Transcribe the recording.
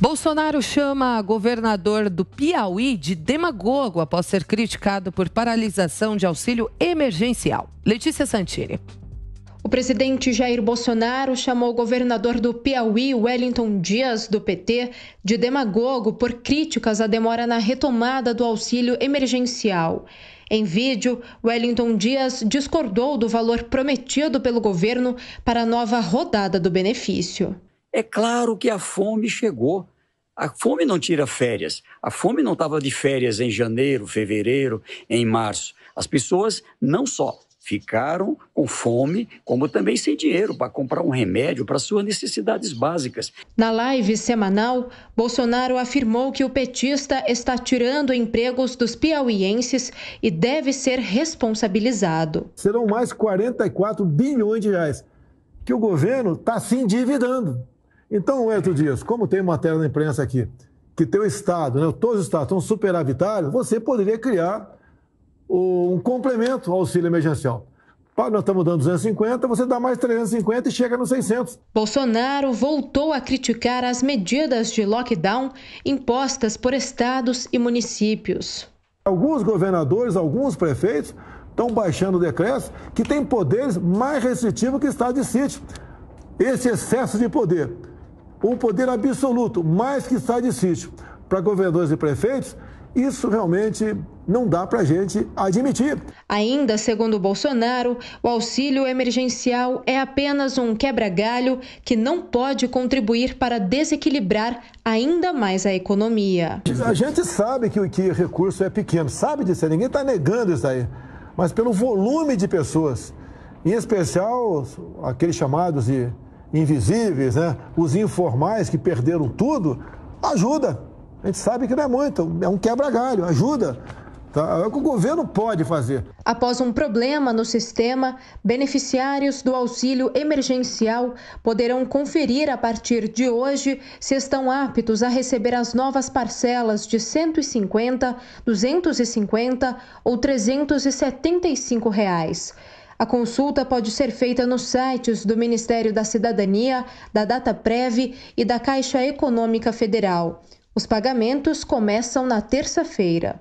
Bolsonaro chama governador do Piauí de demagogo após ser criticado por paralisação de auxílio emergencial. Letícia Santini. O presidente Jair Bolsonaro chamou o governador do Piauí, Wellington Dias, do PT, de demagogo por críticas à demora na retomada do auxílio emergencial. Em vídeo, Wellington Dias discordou do valor prometido pelo governo para a nova rodada do benefício. É claro que a fome chegou. A fome não tira férias. A fome não estava de férias em janeiro, fevereiro, em março. As pessoas não só ficaram com fome, como também sem dinheiro para comprar um remédio para suas necessidades básicas. Na live semanal, Bolsonaro afirmou que o petista está tirando empregos dos piauienses e deve ser responsabilizado. Serão mais 44 bilhões de reais que o governo está se endividando. Então, Wellington Dias, como tem matéria na imprensa aqui, que teu Estado, né, todos os Estados são superavitários, você poderia criar um complemento ao auxílio emergencial. Nós estamos dando 250, você dá mais 350 e chega nos 600. Bolsonaro voltou a criticar as medidas de lockdown impostas por estados e municípios. Alguns governadores, alguns prefeitos estão baixando decretos que têm poderes mais restritivos que o estado de sítio. Esse excesso de poder o poder absoluto, mais que sai de sítio, para governadores e prefeitos, isso realmente não dá para a gente admitir. Ainda segundo Bolsonaro, o auxílio emergencial é apenas um quebra-galho que não pode contribuir para desequilibrar ainda mais a economia. A gente sabe que o que recurso é pequeno, sabe disso, ninguém está negando isso aí. Mas pelo volume de pessoas, em especial aqueles chamados de invisíveis, né? os informais que perderam tudo, ajuda. A gente sabe que não é muito, é um quebra-galho, ajuda. Tá? É o que o governo pode fazer. Após um problema no sistema, beneficiários do auxílio emergencial poderão conferir a partir de hoje se estão aptos a receber as novas parcelas de R$ 150, 250 ou R$ 375. Reais. A consulta pode ser feita nos sites do Ministério da Cidadania, da DataPrev e da Caixa Econômica Federal. Os pagamentos começam na terça-feira.